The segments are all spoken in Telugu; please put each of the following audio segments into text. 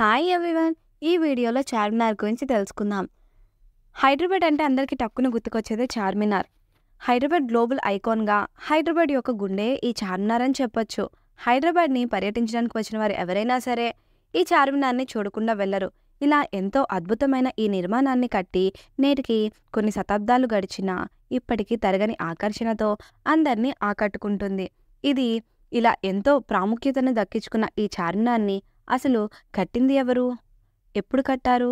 హాయ్ ఎవ్రీవన్ ఈ వీడియోలో చార్మినార్ గురించి తెలుసుకుందాం హైదరాబాద్ అంటే అందరికీ టక్కున గుర్తుకొచ్చేది చార్మినార్ హైదరాబాద్ గ్లోబల్ ఐకాన్గా హైదరాబాద్ యొక్క గుండె ఈ చార్మినార్ అని చెప్పొచ్చు హైదరాబాద్ని పర్యటించడానికి వచ్చిన వారు ఎవరైనా సరే ఈ చార్మినార్ని చూడకుండా వెళ్ళరు ఇలా ఎంతో అద్భుతమైన ఈ నిర్మాణాన్ని కట్టి నేటికి కొన్ని శతాబ్దాలు గడిచినా ఇప్పటికీ తరగని ఆకర్షణతో అందరినీ ఆకట్టుకుంటుంది ఇది ఇలా ఎంతో ప్రాముఖ్యతను దక్కించుకున్న ఈ చార్మినార్ని అసలు కట్టింది ఎవరు ఎప్పుడు కట్టారు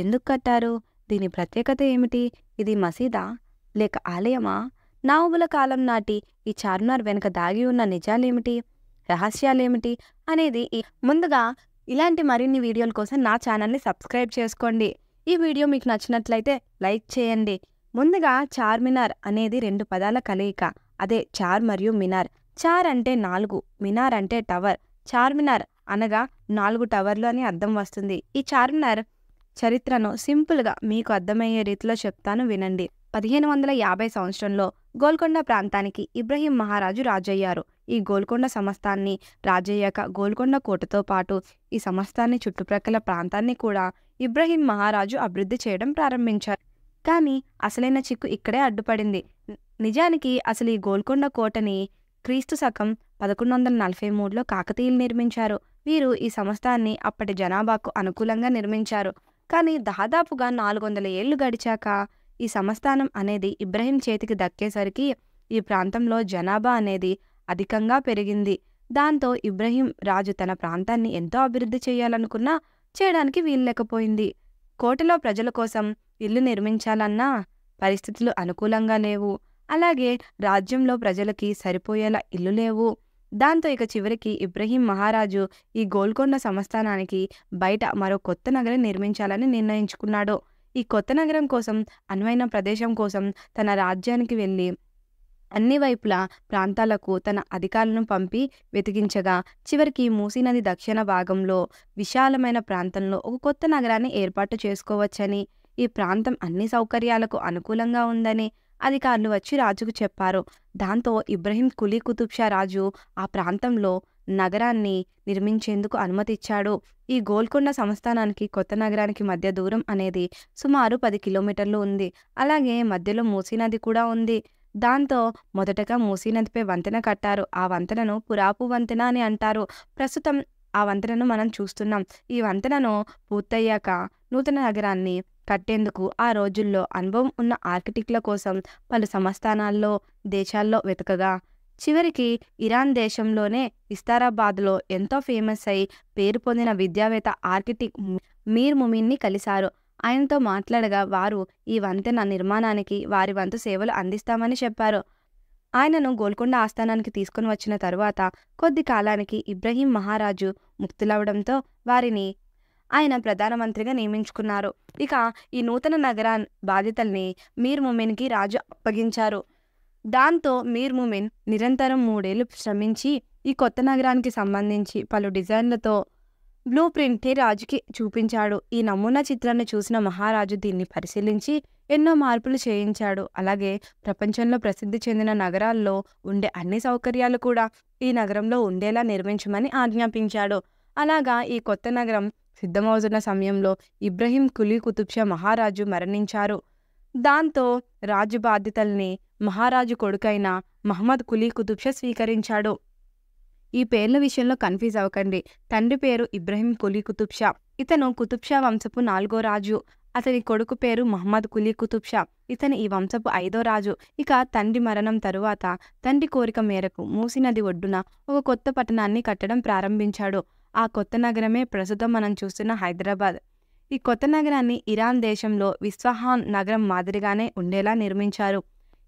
ఎందుకు కట్టారు దీని ప్రత్యేకత ఏమిటి ఇది మసీదా లేక ఆలయమా నావుల కాలం నాటి ఈ చార్మినార్ వెనుక దాగి ఉన్న నిజాలేమిటి రహస్యాలేమిటి అనేది ముందుగా ఇలాంటి మరిన్ని వీడియోల కోసం నా ఛానల్ని సబ్స్క్రైబ్ చేసుకోండి ఈ వీడియో మీకు నచ్చినట్లయితే లైక్ చేయండి ముందుగా చార్మినార్ అనేది రెండు పదాల కలయిక అదే చార్ మరియు మినార్ చార్ అంటే నాలుగు మినార్ అంటే టవర్ చార్మినార్ అనగా నాలుగు టవర్లు అని అర్థం వస్తుంది ఈ చార్మినార్ చరిత్రను సింపుల్గా మీకు అర్థమయ్యే రీతిలో చెప్తాను వినండి పదిహేను వందల యాభై సంవత్సరంలో గోల్కొండ ప్రాంతానికి ఇబ్రహీం మహారాజు రాజయ్యారు ఈ గోల్కొండ సమస్తాన్ని రాజయ్యాక గోల్కొండ కోటతో పాటు ఈ సమస్తాన్ని చుట్టుప్రక్కల ప్రాంతాన్ని కూడా ఇబ్రహీం మహారాజు అభివృద్ధి చేయడం ప్రారంభించారు కానీ అసలైన చిక్కు ఇక్కడే అడ్డుపడింది నిజానికి అసలు ఈ గోల్కొండ కోటని క్రీస్తు శకం పదకొండు వందల నలభై మూడులో కాకతీయులు నిర్మించారు వీరు ఈ సంస్థాన్ని అప్పటి జనాభాకు అనుకూలంగా నిర్మించారు కానీ దాదాపుగా నాలుగు వందల ఏళ్ళు గడిచాక ఈ సంస్థానం అనేది ఇబ్రహీం చేతికి దక్కేసరికి ఈ ప్రాంతంలో జనాభా అనేది అధికంగా పెరిగింది దాంతో ఇబ్రహీం రాజు తన ప్రాంతాన్ని ఎంతో అభివృద్ధి చేయాలనుకున్నా చేయడానికి వీల్లేకపోయింది కోటలో ప్రజల కోసం ఇల్లు నిర్మించాలన్నా పరిస్థితులు అనుకూలంగా లేవు అలాగే రాజ్యంలో ప్రజలకి సరిపోయేలా ఇల్లు లేవు దాంతో ఇక చివరికి ఇబ్రహీం మహారాజు ఈ గోల్కొండ సంస్థానానికి బయట మరో కొత్త నగరం నిర్మించాలని నిర్ణయించుకున్నాడు ఈ కొత్త నగరం కోసం అన్వైన ప్రదేశం కోసం తన రాజ్యానికి వెళ్ళి అన్ని వైపుల ప్రాంతాలకు తన అధికారులను పంపి వెతికించగా చివరికి మూసీనది దక్షిణ భాగంలో విశాలమైన ప్రాంతంలో ఒక కొత్త నగరాన్ని ఏర్పాటు చేసుకోవచ్చని ఈ ప్రాంతం అన్ని సౌకర్యాలకు అనుకూలంగా ఉందని అధికారులు వచ్చి రాజుకు చెప్పారు దాంతో ఇబ్రహీం కులీ కుతుబ్షా రాజు ఆ ప్రాంతంలో నగరాన్ని నిర్మించేందుకు అనుమతిచ్చాడు ఈ గోల్కొండ సంస్థానానికి కొత్త నగరానికి మధ్య దూరం అనేది సుమారు పది కిలోమీటర్లు ఉంది అలాగే మధ్యలో మూసీనది కూడా ఉంది దాంతో మొదటగా మూసీనదిపై వంతెన కట్టారు ఆ వంతెనను పురాపు వంతెన అని అంటారు ప్రస్తుతం ఆ వంతెనను మనం చూస్తున్నాం ఈ వంతెనను పూర్తయ్యాక నూతన నగరాన్ని కట్టేందుకు ఆ రోజుల్లో అనుభవం ఉన్న ఆర్కిటెక్ట్ల కోసం పలు సంస్థానాల్లో దేశాల్లో వెతకగా చివరికి ఇరాన్ దేశంలోనే ఇస్తారాబాద్లో ఎంతో ఫేమస్ అయి పేరు పొందిన విద్యావేత్త ఆర్కిటెక్ట్ మీర్ ముమిన్ని కలిశారు ఆయనతో మాట్లాడగా వారు ఈ వంతెన నిర్మాణానికి వారి వంతు సేవలు అందిస్తామని చెప్పారు ఆయనను గోల్కొండ ఆస్థానానికి తీసుకుని వచ్చిన తరువాత కొద్ది కాలానికి ఇబ్రహీం మహారాజు ముక్తులవడంతో వారిని ఆయన ప్రధానమంత్రిగా నియమించుకున్నారు ఇక ఈ నూతన నగరా బాధ్యతల్ని మీర్ ముమిన్కి రాజు అప్పగించారు దాంతో మీర్ ముమిన్ నిరంతరం మూడేళ్లు శ్రమించి ఈ కొత్త నగరానికి సంబంధించి పలు డిజైన్లతో బ్లూ ప్రింట్ని రాజుకి చూపించాడు ఈ నమూనా చిత్రాన్ని చూసిన మహారాజు దీన్ని పరిశీలించి ఎన్నో మార్పులు చేయించాడు అలాగే ప్రపంచంలో ప్రసిద్ధి చెందిన నగరాల్లో ఉండే అన్ని సౌకర్యాలు కూడా ఈ నగరంలో ఉండేలా నిర్మించమని ఆజ్ఞాపించాడు అలాగా ఈ కొత్త నగరం సిద్ధమవుతున్న సమయంలో ఇబ్రహీం కులీ కుతుబ్షా మహారాజు మరణించారు దాంతో రాజు బాధ్యతల్ని మహారాజు కొడుకైన మహమ్మద్ కులీ కుతుబ్షా స్వీకరించాడు ఈ పేర్ల విషయంలో కన్ఫ్యూజ్ అవ్వకండి తండ్రి పేరు ఇబ్రహీం కులీ కుతుబ్షా ఇతను కుతుబ్షా వంశపు నాలుగో రాజు అతని కొడుకు పేరు మహమ్మద్ కులీ కుతుబ్షా ఇతను ఈ వంశపు ఐదో రాజు ఇక తండ్రి మరణం తరువాత తండ్రి కోరిక మేరకు మూసి నది ఒడ్డున ఒక కొత్త పట్టణాన్ని కట్టడం ప్రారంభించాడు ఆ కొత్త నగరమే ప్రస్తుతం మనం చూస్తున్న హైదరాబాద్ ఈ కొత్త నగరాన్ని ఇరాన్ దేశంలో విశ్వహాన్ నగరం మాదిరిగానే ఉండేలా నిర్మించారు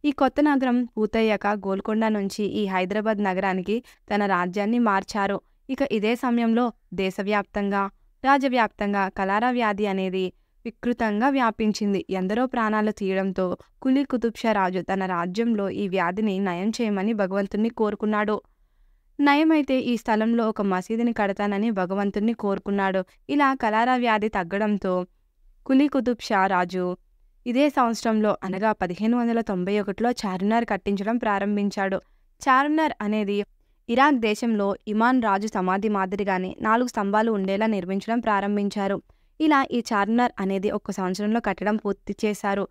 ఈ కొత్త నగరం పూర్తయ్యాక గోల్కొండ నుంచి ఈ హైదరాబాద్ నగరానికి తన రాజ్యాన్ని మార్చారు ఇక ఇదే సమయంలో దేశవ్యాప్తంగా రాజవ్యాప్తంగా కలారా వ్యాధి అనేది వికృతంగా వ్యాపించింది ఎందరో ప్రాణాలు తీయడంతో కులీ కుతుబ్షా రాజు తన రాజ్యంలో ఈ వ్యాధిని నయం చేయమని భగవంతుణ్ణి కోరుకున్నాడు నయమైతే ఈ స్థలంలో ఒక మసీదుని కడతానని భగవంతుణ్ణి కోరుకున్నాడు ఇలా కలారా వ్యాధి తగ్గడంతో కులీ కుతుబ్ షా రాజు ఇదే సంవత్సరంలో అనగా పదిహేను వందల తొంభై ఒకటిలో చార్మినార్ కట్టించడం ప్రారంభించాడు చార్మినార్ అనేది ఇరాక్ దేశంలో ఇమాన్ రాజు సమాధి మాదిరిగానే నాలుగు స్తంభాలు ఉండేలా నిర్మించడం ప్రారంభించారు ఇలా ఈ చార్మినార్ అనేది ఒక్క సంవత్సరంలో కట్టడం పూర్తి చేశారు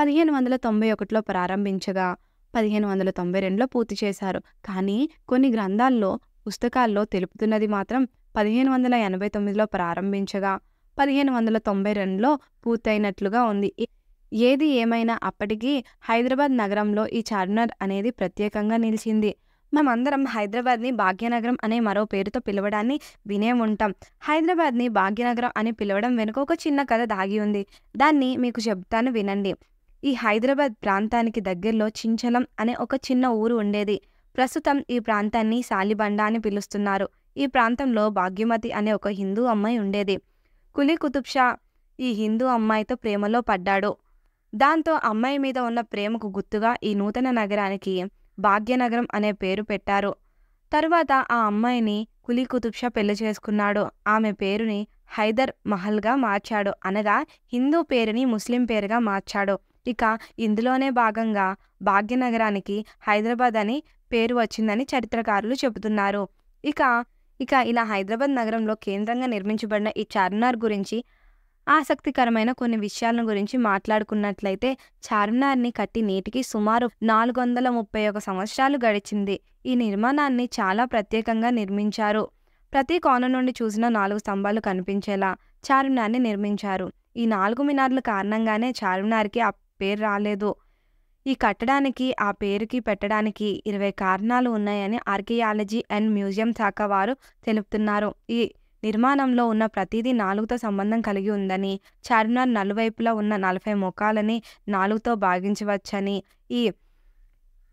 పదిహేను వందల తొంభై ఒకటిలో ప్రారంభించగా పదిహేను వందల తొంభై రెండులో పూర్తి చేశారు కానీ కొన్ని గ్రంథాల్లో పుస్తకాల్లో తెలుపుతున్నది మాత్రం పదిహేను వందల ఎనభై తొమ్మిదిలో ప్రారంభించగా పదిహేను వందల తొంభై రెండులో పూర్తయినట్లుగా ఉంది ఏది ఏమైనా అప్పటికీ హైదరాబాద్ నగరంలో ఈ చార్మినార్ అనేది ప్రత్యేకంగా నిలిచింది మేమందరం హైదరాబాద్ని భాగ్యనగరం అనే మరో పేరుతో పిలవడాన్ని వినే ఉంటాం హైదరాబాద్ని భాగ్యనగరం అని పిలవడం వెనుక ఒక చిన్న కథ దాగి ఉంది దాన్ని మీకు చెప్తాను వినండి ఈ హైదరాబాద్ ప్రాంతానికి దగ్గరలో చించలం అనే ఒక చిన్న ఊరు ఉండేది ప్రస్తుతం ఈ ప్రాంతాన్ని సాలిబండ అని పిలుస్తున్నారు ఈ ప్రాంతంలో భాగ్యమతి అనే ఒక హిందూ అమ్మాయి ఉండేది కులి కుతుబ్ షా ఈ హిందూ అమ్మాయితో ప్రేమలో పడ్డాడు దాంతో అమ్మాయి మీద ఉన్న ప్రేమకు గుర్తుగా ఈ నూతన నగరానికి భాగ్యనగరం అనే పేరు పెట్టారు తరువాత ఆ అమ్మాయిని కులి కుతుబ్ షా పెళ్లి చేసుకున్నాడు ఆమె పేరుని హైదర్ మహల్గా మార్చాడు అనగా హిందూ పేరుని ముస్లిం పేరుగా మార్చాడు ఇక ఇందులోనే భాగంగా భాగ్యనగరానికి హైదరాబాద్ అని పేరు వచ్చిందని చరిత్రకారులు చెబుతున్నారు ఇక ఇక ఇలా హైదరాబాద్ నగరంలో కేంద్రంగా నిర్మించబడిన ఈ చార్మినార్ గురించి ఆసక్తికరమైన కొన్ని విషయాలను గురించి మాట్లాడుకున్నట్లయితే చార్మినార్ని కట్టి నేటికి సుమారు నాలుగు వందల ముప్పై ఒక సంవత్సరాలు గడిచింది ఈ నిర్మాణాన్ని చాలా ప్రత్యేకంగా నిర్మించారు ప్రతి కోణ నుండి చూసిన నాలుగు స్తంభాలు కనిపించేలా చార్మినార్ని నిర్మించారు ఈ నాలుగు మినార్ల కారణంగానే చార్మినార్కి పేరు రాలేదు ఈ కట్టడానికి ఆ పేరుకి పెట్టడానికి ఇరవై కారణాలు ఉన్నాయని ఆర్కియాలజీ అండ్ మ్యూజియం శాఖ వారు తెలుపుతున్నారు ఈ నిర్మాణంలో ఉన్న ప్రతిదీ నాలుగుతో సంబంధం కలిగి ఉందని చార్మినార్ నలువైపులా ఉన్న నలభై ముఖాలని నాలుగుతో భాగించవచ్చని ఈ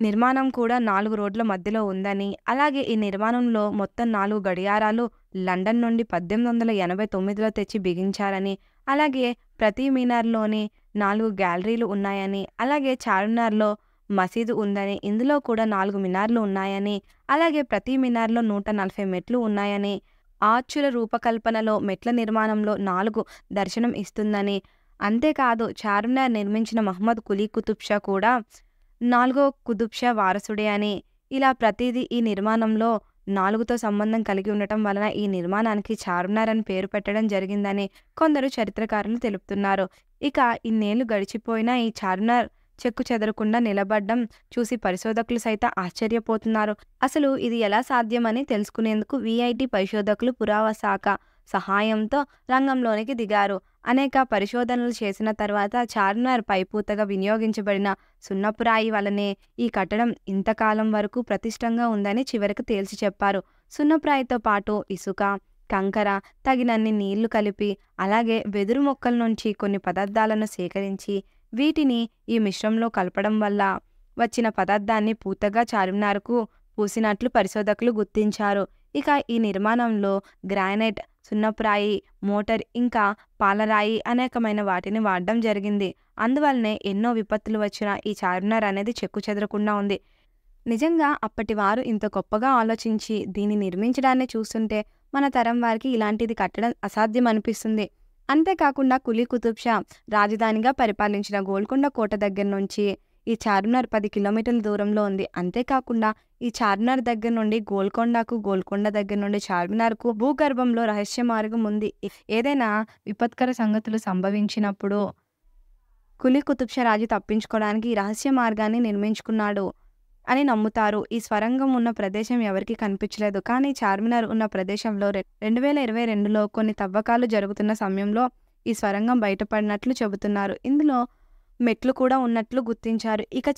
నిర్మాణం కూడా నాలుగు రోడ్ల మధ్యలో ఉందని అలాగే ఈ నిర్మాణంలో మొత్తం నాలుగు గడియారాలు లండన్ నుండి పద్దెనిమిది వందల ఎనభై తొమ్మిదిలో తెచ్చి బిగించారని అలాగే ప్రతి మీనార్లోని నాలుగు గ్యాలరీలు ఉన్నాయని అలాగే చార్మినార్లో మసీదు ఉందని ఇందులో కూడా నాలుగు మినార్లు ఉన్నాయని అలాగే ప్రతి మినార్లో నూట నలభై మెట్లు ఉన్నాయని ఆచుల రూపకల్పనలో మెట్ల నిర్మాణంలో నాలుగు దర్శనం ఇస్తుందని అంతేకాదు చార్మినార్ నిర్మించిన మహమ్మద్ కులీ కుతుబ్షా కూడా నాలుగో కుతుబ్ షా వారసుడే అని ఇలా ప్రతిదీ ఈ నిర్మాణంలో నాలుగుతో సంబంధం కలిగి ఉండటం వలన ఈ నిర్మాణానికి చార్మినార్ అని పేరు పెట్టడం జరిగిందని కొందరు చరిత్రకారులు తెలుపుతున్నారు ఇక ఇన్నేళ్లు గడిచిపోయినా ఈ చార్మినార్ చెక్కు చెదరకుండా నిలబడ్డం చూసి పరిశోధకులు సైతం ఆశ్చర్యపోతున్నారు అసలు ఇది ఎలా సాధ్యమని తెలుసుకునేందుకు విఐటి పరిశోధకులు పురావశాఖ సహాయంతో రంగంలోనికి దిగారు అనేక పరిశోధనలు చేసిన తర్వాత చార్మినార్ పైపూతగా వినియోగించబడిన సున్నపురాయి వలనే ఈ కట్టడం ఇంతకాలం వరకు ప్రతిష్టంగా ఉందని చివరికి తేల్చి చెప్పారు సున్నపురాయితో పాటు ఇసుక కంకర తగినన్ని నీళ్లు కలిపి అలాగే వెదురు మొక్కల నుంచి కొన్ని పదార్థాలను సేకరించి వీటిని ఈ మిశ్రంలో కలపడం వల్ల వచ్చిన పదార్థాన్ని పూతగా చార్మినార్కు పూసినట్లు పరిశోధకులు గుర్తించారు ఇక ఈ నిర్మాణంలో గ్రానైట్ సున్నపురాయి మోటార్ ఇంకా పాలరాయి అనేకమైన వాటిని వాడడం జరిగింది అందువల్లనే ఎన్నో విపత్తులు వచ్చిన ఈ చార్మినార్ అనేది చెక్కు చెదరకుండా ఉంది నిజంగా అప్పటి వారు ఇంత గొప్పగా ఆలోచించి దీన్ని నిర్మించడాన్ని చూస్తుంటే మన తరం వారికి ఇలాంటిది కట్టడం అసాధ్యం అనిపిస్తుంది అంతేకాకుండా కులీ కుతుబ్షా రాజధానిగా పరిపాలించిన గోల్కొండ కోట దగ్గర నుంచి ఈ చార్మినార్ పది కిలోమీటర్ల దూరంలో ఉంది అంతేకాకుండా ఈ చార్మినార్ దగ్గర నుండి గోల్కొండకు గోల్కొండ దగ్గర నుండి చార్మినార్కు భూగర్భంలో రహస్య మార్గం ఉంది ఏదైనా విపత్కర సంగతులు సంభవించినప్పుడు కులి కుతుబ్షా రాజు తప్పించుకోవడానికి ఈ రహస్య మార్గాన్ని నిర్మించుకున్నాడు అని నమ్ముతారు ఈ స్వరంగం ఉన్న ప్రదేశం ఎవరికీ కనిపించలేదు కానీ చార్మినార్ ఉన్న ప్రదేశంలో రెండు వేల ఇరవై రెండులో కొన్ని తవ్వకాలు జరుగుతున్న సమయంలో ఈ స్వరంగం బయటపడినట్లు చెబుతున్నారు ఇందులో మెట్లు కూడా ఉన్నట్లు గుర్తించారు ఇక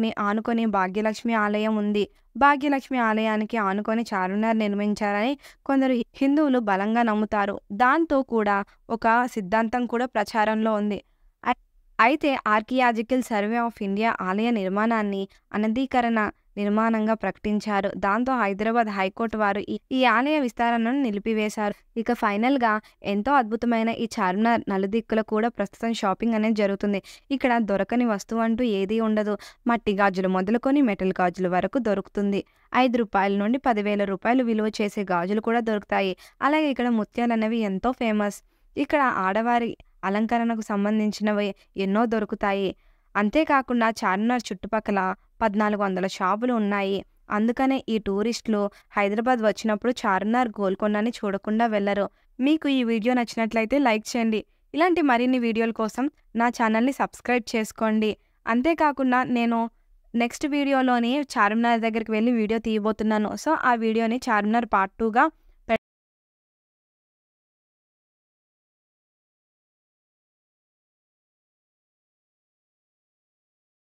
ని ఆనుకొని భాగ్యలక్ష్మి ఆలయం ఉంది భాగ్యలక్ష్మి ఆలయానికి ఆనుకొని చార్మినార్ నిర్మించారని కొందరు హిందువులు బలంగా నమ్ముతారు దాంతో కూడా ఒక సిద్ధాంతం కూడా ప్రచారంలో ఉంది అయితే ఆర్కియాజికల్ సర్వే ఆఫ్ ఇండియా ఆలయ నిర్మాణాన్ని అనధీకరణ నిర్మాణంగా ప్రకటించారు దాంతో హైదరాబాద్ హైకోర్టు వారు ఈ ఆలయ విస్తారణను నిలిపివేశారు ఇక ఫైనల్గా ఎంతో అద్భుతమైన ఈ చార్మినార్ నలుదిక్కుల కూడా ప్రస్తుతం షాపింగ్ అనేది జరుగుతుంది ఇక్కడ దొరకని వస్తువు అంటూ ఏదీ ఉండదు మట్టి గాజులు మొదలుకొని మెటల్ గాజుల వరకు దొరుకుతుంది ఐదు రూపాయల నుండి పదివేల రూపాయలు విలువ చేసే గాజులు కూడా దొరుకుతాయి అలాగే ఇక్కడ ముత్యాలు అనేవి ఎంతో ఫేమస్ ఇక్కడ ఆడవారి అలంకరణకు సంబంధించినవి ఎన్నో దొరుకుతాయి అంతేకాకుండా చార్మినార్ చుట్టుపక్కల పద్నాలుగు వందల షాపులు ఉన్నాయి అందుకనే ఈ టూరిస్టులు హైదరాబాద్ వచ్చినప్పుడు చార్మినార్ గోల్కొండని చూడకుండా వెళ్ళరు మీకు ఈ వీడియో నచ్చినట్లయితే లైక్ చేయండి ఇలాంటి మరిన్ని వీడియోల కోసం నా ఛానల్ని సబ్స్క్రైబ్ చేసుకోండి అంతేకాకుండా నేను నెక్స్ట్ వీడియోలోని చార్మినార్ దగ్గరికి వెళ్ళి వీడియో తీయబోతున్నాను సో ఆ వీడియోని చార్మినార్ పార్ట్ టూగా